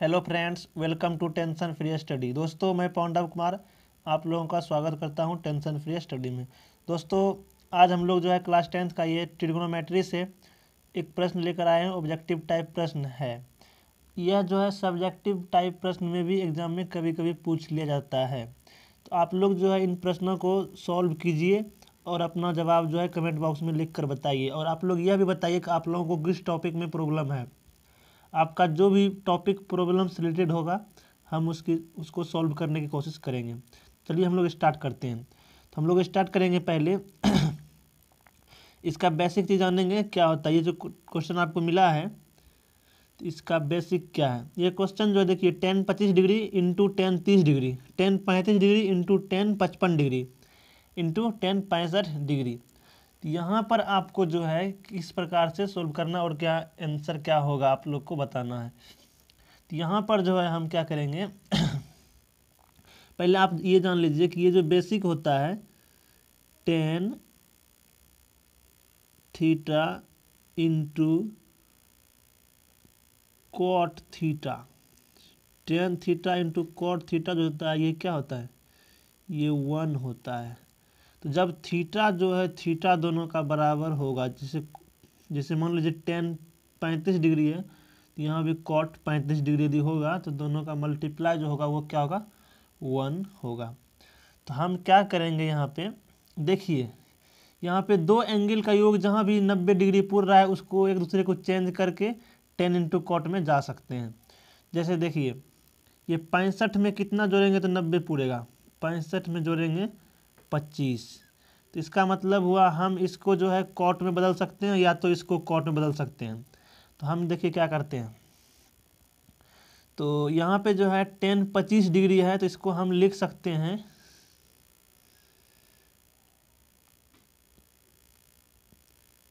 hello friends welcome to tension free study दोस्तों मैं पौंडव कुमार आप लोगों का स्वागत करता हूं टेंशन फ्री स्टडी में दोस्तों आज हम लोग जो है क्लास टेंथ का ये ट्रिग्नोमेट्री से एक प्रश्न लेकर आए हैं ऑब्जेक्टिव टाइप प्रश्न है यह जो है सब्जेक्टिव टाइप प्रश्न में भी एग्जाम में कभी कभी पूछ लिया जाता है तो आप लोग जो है इन प्रश्नों को सॉल्व कीजिए और अपना जवाब जो है कमेंट बॉक्स में लिख कर बताइए और आप लोग यह भी बताइए कि आप लोगों को किस टॉपिक में प्रॉब्लम है आपका जो भी टॉपिक प्रॉब्लम से रिलेटेड होगा हम उसकी उसको सॉल्व करने की कोशिश करेंगे चलिए हम लोग स्टार्ट करते हैं तो हम लोग स्टार्ट करेंगे पहले इसका बेसिक चीज़ जानेंगे क्या होता है ये जो क्वेश्चन आपको मिला है तो इसका बेसिक क्या है ये क्वेश्चन जो है देखिए टेन पच्चीस डिग्री इंटू टेन तीस डिग्री टेन पैंतीस डिग्री इंटू टेन पचपन डिग्री इंटू टेन पैंसठ डिग्री यहाँ पर आपको जो है किस प्रकार से सोल्व करना और क्या आंसर क्या होगा आप लोग को बताना है तो यहाँ पर जो है हम क्या करेंगे पहले आप ये जान लीजिए कि ये जो बेसिक होता है tan theta into cot theta tan theta into cot theta जो होता है ये क्या होता है ये वन होता है तो जब थीटा जो है थीटा दोनों का बराबर होगा जैसे जैसे मान लीजिए टेन पैंतीस डिग्री है तो यहाँ भी कॉट पैंतीस डिग्री यदि होगा तो दोनों का मल्टीप्लाई जो होगा वो क्या होगा वन होगा तो हम क्या करेंगे यहाँ पे देखिए यहाँ पे दो एंगल का योग जहाँ भी नब्बे डिग्री पूर्ण रहा है उसको एक दूसरे को चेंज करके टेन इंटू कॉट में जा सकते हैं जैसे देखिए ये पैंसठ में कितना जोड़ेंगे तो नब्बे पूरेगा पैंसठ में जोड़ेंगे पच्चीस तो इसका मतलब हुआ हम इसको जो है कॉट में बदल सकते हैं या तो इसको कॉट में बदल सकते हैं तो हम देखिए क्या करते हैं तो यहाँ पे जो है टेन पच्चीस डिग्री है तो इसको हम लिख सकते हैं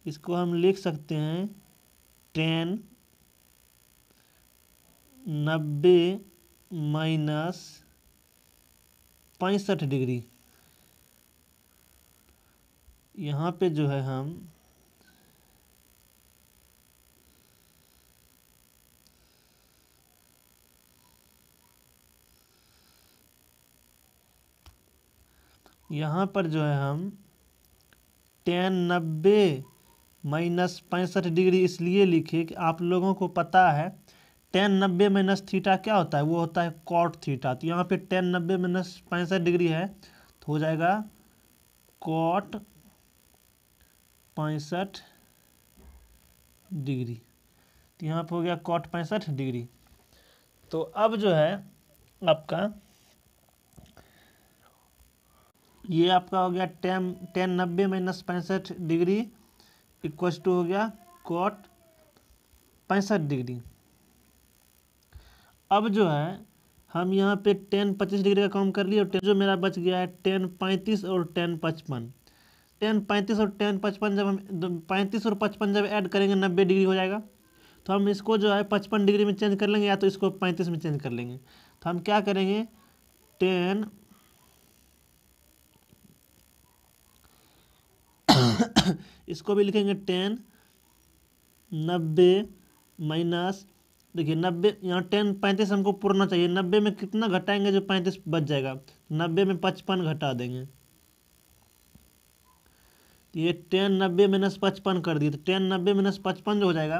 इसको हम लिख सकते हैं टेन नब्बे माइनस पैंसठ डिग्री यहाँ पे जो है हम यहाँ पर जो है हम टेन नब्बे माइनस पैंसठ डिग्री इसलिए लिखे कि आप लोगों को पता है टेन नब्बे माइनस थीटा क्या होता है वो होता है कॉट थीटा तो यहाँ पे टेन नब्बे माइनस पैंसठ डिग्री है तो हो जाएगा कॉट पैंसठ डिग्री तो यहाँ पर हो गया कॉट पैंसठ डिग्री तो अब जो है आपका ये आपका हो गया टेन टेन नब्बे माइनस पैंसठ डिग्री इक्व टू हो गया कॉट पैंसठ डिग्री अब जो है हम यहाँ पे टेन पच्चीस डिग्री का काम कर लिए और टेन जो मेरा बच गया है टेन पैंतीस और टेन पचपन टेन पैंतीस और टेन पचपन जब हम पैंतीस और पचपन जब ऐड करेंगे नब्बे डिग्री हो जाएगा तो हम इसको जो है पचपन डिग्री में चेंज कर लेंगे या तो इसको पैंतीस में चेंज कर लेंगे तो हम क्या करेंगे टेन इसको भी लिखेंगे टेन नब्बे माइनस देखिए नब्बे यहाँ टेन पैंतीस हमको पूर्णा चाहिए नब्बे में कितना घटाएंगे जो पैंतीस बच जाएगा नब्बे में पचपन घटा देंगे तो ये टेन नब्बे माइनस पचपन कर दिए तो टेन नब्बे माइनस पचपन जो हो जाएगा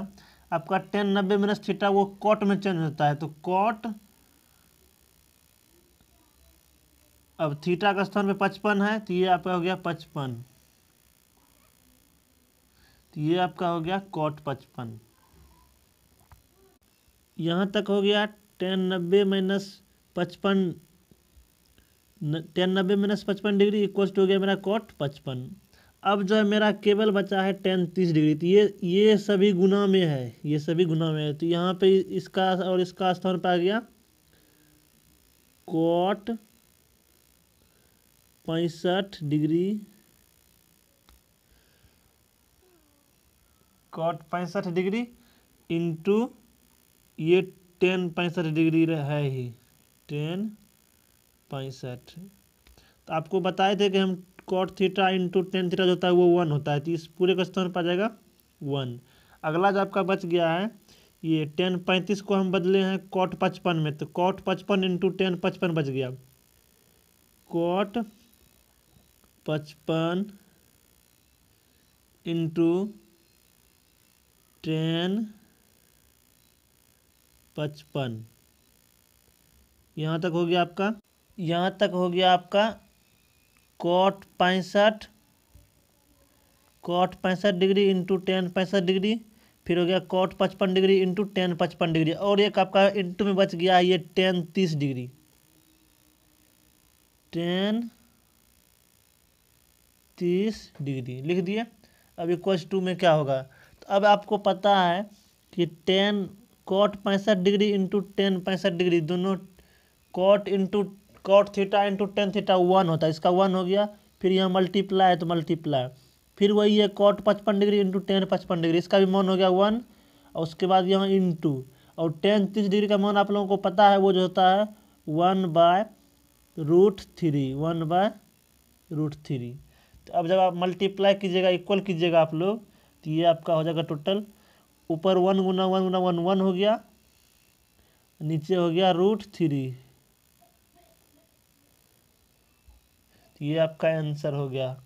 आपका टेन नब्बे माइनस थीटा वो कॉट में चेंज होता है तो कॉट अब थीटा का स्थान पे पचपन है तो ये आपका हो गया पचपन तो ये आपका हो गया कॉट पचपन यहाँ तक हो गया टेन नब्बे माइनस पचपन टेन नब्बे माइनस पचपन डिग्री इक्वल टू हो गया मेरा कॉट पचपन अब जो है मेरा केवल बचा है टेन तीस डिग्री तो ये ये सभी गुना में है ये सभी गुना में है तो यहाँ पे इसका और इसका स्थान पर आ गया कॉट पैंसठ डिग्री कॉट पैंसठ डिग्री इंटू ये टेन पैंसठ डिग्री है ही टेन पैंसठ तो आपको बताए थे कि हम cot theta into tan theta जो होता है वो वन होता है तो इस पूरे का स्थान पर आ जाएगा वन अगला जो आपका बच गया है ये टेन पैंतीस को हम बदले हैं कॉट पचपन में तो कॉट पचपन इंटू टेन पचपन बच गया कॉट पचपन इंटू टेन पचपन यहाँ तक हो गया आपका यहाँ तक हो गया आपका कॉट पैंसठ कॉट पैंसठ डिग्री इंटू टेन पैंसठ डिग्री फिर हो गया कॉट पचपन डिग्री इंटू टेन पचपन डिग्री और एक आपका इंटू में बच गया है ये टेन तीस डिग्री टेन तीस डिग्री लिख दिए अब इक्वल टू में क्या होगा तो अब आपको पता है कि टेन कॉट पैंसठ डिग्री इंटू टेन पैंसठ डिग्री दोनों cot into cot theta into tan theta one होता है इसका वन हो गया फिर यहाँ मल्टीप्लाई है तो मल्टीप्लाई फिर वही है कॉट पचपन डिग्री इंटू टेन पचपन डिग्री इसका भी मन हो गया वन और उसके बाद यहाँ इंटू और टेन तीस डिग्री का मन आप लोगों को पता है वो जो होता है one by root three one by root three तो अब जब आप मल्टीप्लाई कीजिएगा इक्वल कीजिएगा आप लोग तो ये आपका हो जाएगा टोटल ऊपर वन गुना वन गुना वन वन हो गया नीचे हो गया रूट थ्री तो ये आपका आंसर हो गया